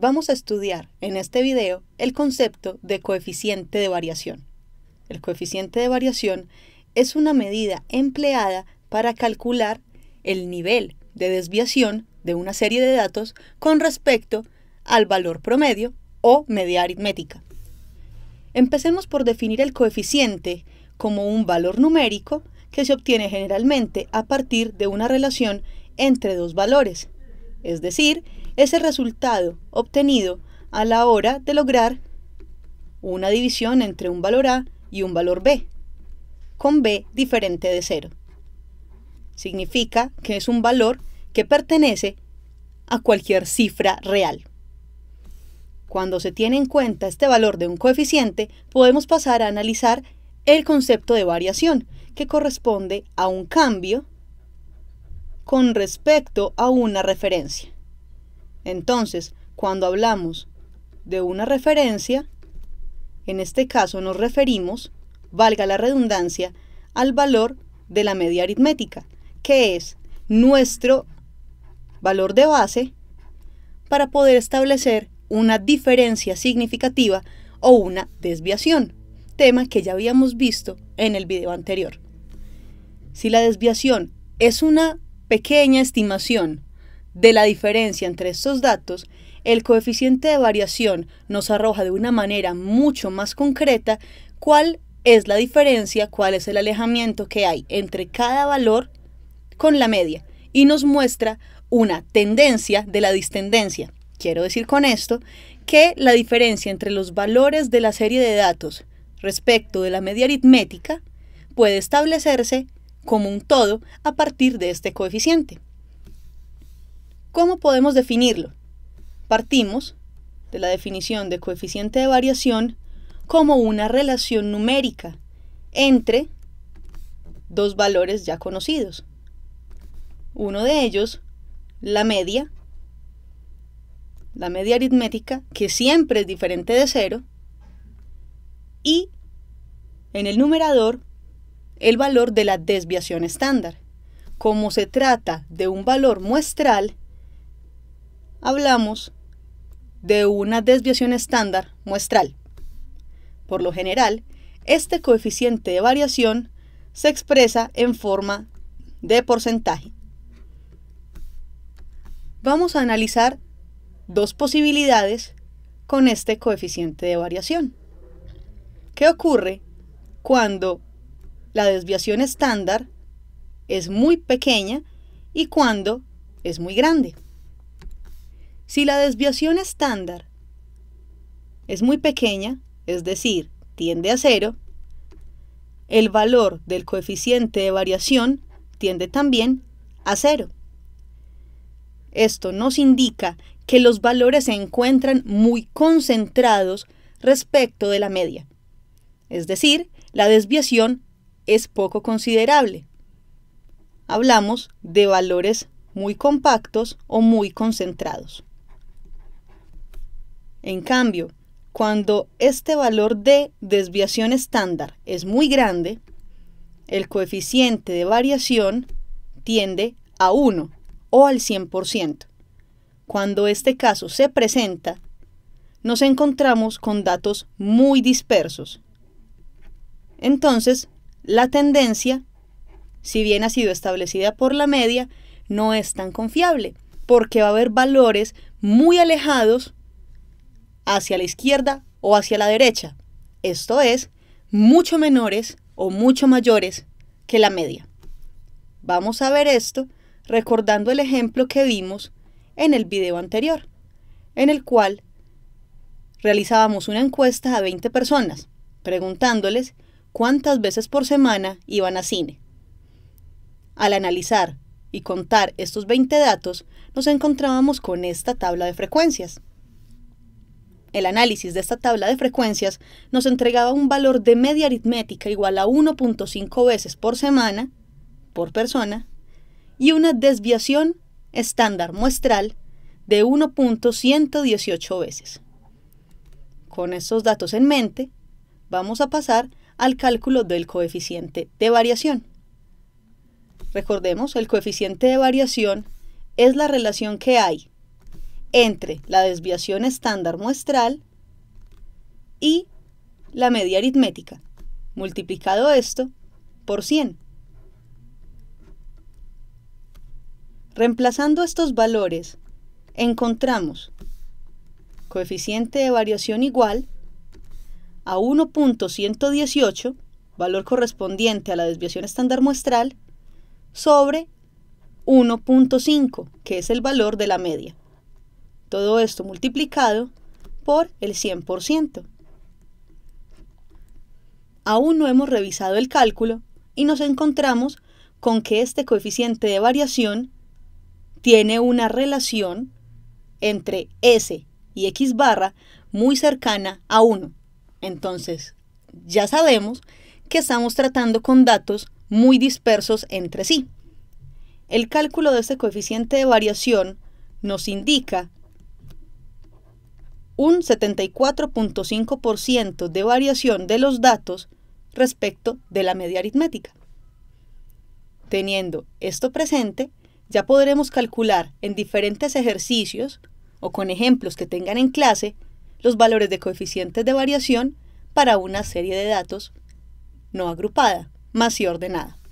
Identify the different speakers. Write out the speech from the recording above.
Speaker 1: Vamos a estudiar en este video el concepto de coeficiente de variación. El coeficiente de variación es una medida empleada para calcular el nivel de desviación de una serie de datos con respecto al valor promedio o media aritmética. Empecemos por definir el coeficiente como un valor numérico que se obtiene generalmente a partir de una relación entre dos valores, es decir, es el resultado obtenido a la hora de lograr una división entre un valor A y un valor B, con B diferente de cero. Significa que es un valor que pertenece a cualquier cifra real. Cuando se tiene en cuenta este valor de un coeficiente, podemos pasar a analizar el concepto de variación, que corresponde a un cambio con respecto a una referencia. Entonces, cuando hablamos de una referencia, en este caso nos referimos, valga la redundancia, al valor de la media aritmética, que es nuestro valor de base para poder establecer una diferencia significativa o una desviación, tema que ya habíamos visto en el video anterior. Si la desviación es una pequeña estimación de la diferencia entre estos datos, el coeficiente de variación nos arroja de una manera mucho más concreta cuál es la diferencia, cuál es el alejamiento que hay entre cada valor con la media y nos muestra una tendencia de la distendencia. Quiero decir con esto que la diferencia entre los valores de la serie de datos respecto de la media aritmética puede establecerse como un todo a partir de este coeficiente. ¿Cómo podemos definirlo? Partimos de la definición de coeficiente de variación como una relación numérica entre dos valores ya conocidos. Uno de ellos, la media, la media aritmética, que siempre es diferente de cero, y en el numerador, el valor de la desviación estándar. Como se trata de un valor muestral, hablamos de una desviación estándar muestral. Por lo general, este coeficiente de variación se expresa en forma de porcentaje. Vamos a analizar dos posibilidades con este coeficiente de variación. ¿Qué ocurre cuando la desviación estándar es muy pequeña y cuando es muy grande? Si la desviación estándar es muy pequeña, es decir, tiende a cero, el valor del coeficiente de variación tiende también a cero. Esto nos indica que los valores se encuentran muy concentrados respecto de la media. Es decir, la desviación es poco considerable. Hablamos de valores muy compactos o muy concentrados. En cambio, cuando este valor de desviación estándar es muy grande, el coeficiente de variación tiende a 1 o al 100%. Cuando este caso se presenta, nos encontramos con datos muy dispersos. Entonces, la tendencia, si bien ha sido establecida por la media, no es tan confiable, porque va a haber valores muy alejados hacia la izquierda o hacia la derecha, esto es, mucho menores o mucho mayores que la media. Vamos a ver esto recordando el ejemplo que vimos en el video anterior, en el cual realizábamos una encuesta a 20 personas, preguntándoles cuántas veces por semana iban a cine. Al analizar y contar estos 20 datos, nos encontrábamos con esta tabla de frecuencias. El análisis de esta tabla de frecuencias nos entregaba un valor de media aritmética igual a 1.5 veces por semana, por persona, y una desviación estándar muestral de 1.118 veces. Con estos datos en mente, vamos a pasar al cálculo del coeficiente de variación. Recordemos, el coeficiente de variación es la relación que hay entre la desviación estándar muestral y la media aritmética, multiplicado esto por 100. Reemplazando estos valores, encontramos coeficiente de variación igual a 1.118, valor correspondiente a la desviación estándar muestral, sobre 1.5, que es el valor de la media. Todo esto multiplicado por el 100%. Aún no hemos revisado el cálculo y nos encontramos con que este coeficiente de variación tiene una relación entre S y X barra muy cercana a 1. Entonces, ya sabemos que estamos tratando con datos muy dispersos entre sí. El cálculo de este coeficiente de variación nos indica un 74.5% de variación de los datos respecto de la media aritmética. Teniendo esto presente, ya podremos calcular en diferentes ejercicios o con ejemplos que tengan en clase los valores de coeficientes de variación para una serie de datos no agrupada, más y ordenada.